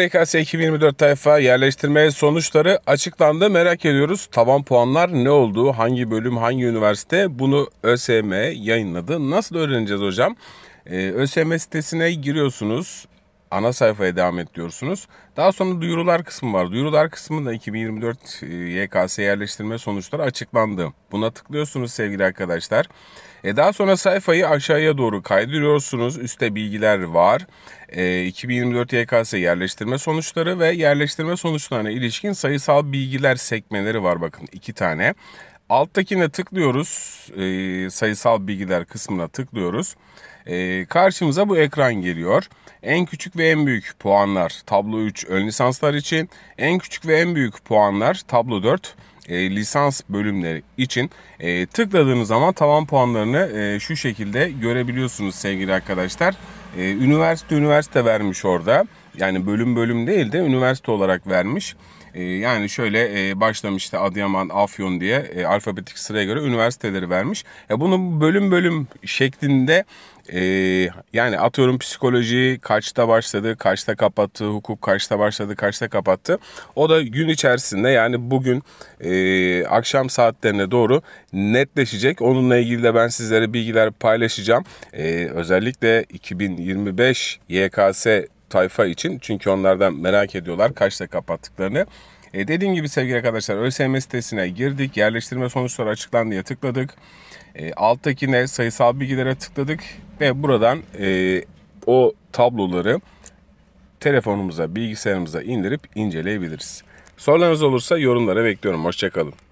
RKS 2024 tayfa yerleştirmeye sonuçları açıklandı. Merak ediyoruz. Taban puanlar ne oldu? Hangi bölüm, hangi üniversite? Bunu ÖSM yayınladı. Nasıl öğreneceğiz hocam? Ee, ÖSYM sitesine giriyorsunuz ana sayfaya devam et diyorsunuz. Daha sonra duyurular kısmı var. Duyurular kısmında 2024 YKS e, yerleştirme sonuçları açıklandı. Buna tıklıyorsunuz sevgili arkadaşlar. E daha sonra sayfayı aşağıya doğru kaydırıyorsunuz. Üste bilgiler var. E, 2024 YKS yerleştirme sonuçları ve yerleştirme sonuçlarına ilişkin sayısal bilgiler sekmeleri var bakın iki tane. Alttakine tıklıyoruz. E, sayısal bilgiler kısmına tıklıyoruz. E, karşımıza bu ekran geliyor. En küçük ve en büyük puanlar tablo 3 ön lisanslar için. En küçük ve en büyük puanlar tablo 4 e, lisans bölümleri için e, tıkladığınız zaman tavan puanlarını e, şu şekilde görebiliyorsunuz sevgili arkadaşlar. E, üniversite üniversite vermiş orada yani bölüm bölüm değil de üniversite olarak vermiş. Ee, yani şöyle e, başlamıştı Adıyaman, Afyon diye e, alfabetik sıraya göre üniversiteleri vermiş. E, bunu bölüm bölüm şeklinde e, yani atıyorum psikoloji kaçta başladı, kaçta kapattı, hukuk kaçta başladı, kaçta kapattı. O da gün içerisinde yani bugün akşam saatlerine doğru netleşecek. Onunla ilgili de ben sizlere bilgiler paylaşacağım. özellikle 2025 YKS tayfa için. Çünkü onlardan merak ediyorlar kaçta kapattıklarını. E dediğim gibi sevgili arkadaşlar ÖSYM sitesine girdik. Yerleştirme sonuçları açıklandı diye tıkladık. E, alttakine sayısal bilgilere tıkladık ve buradan e, o tabloları telefonumuza, bilgisayarımıza indirip inceleyebiliriz. Sorularınız olursa yorumlara bekliyorum. Hoşçakalın.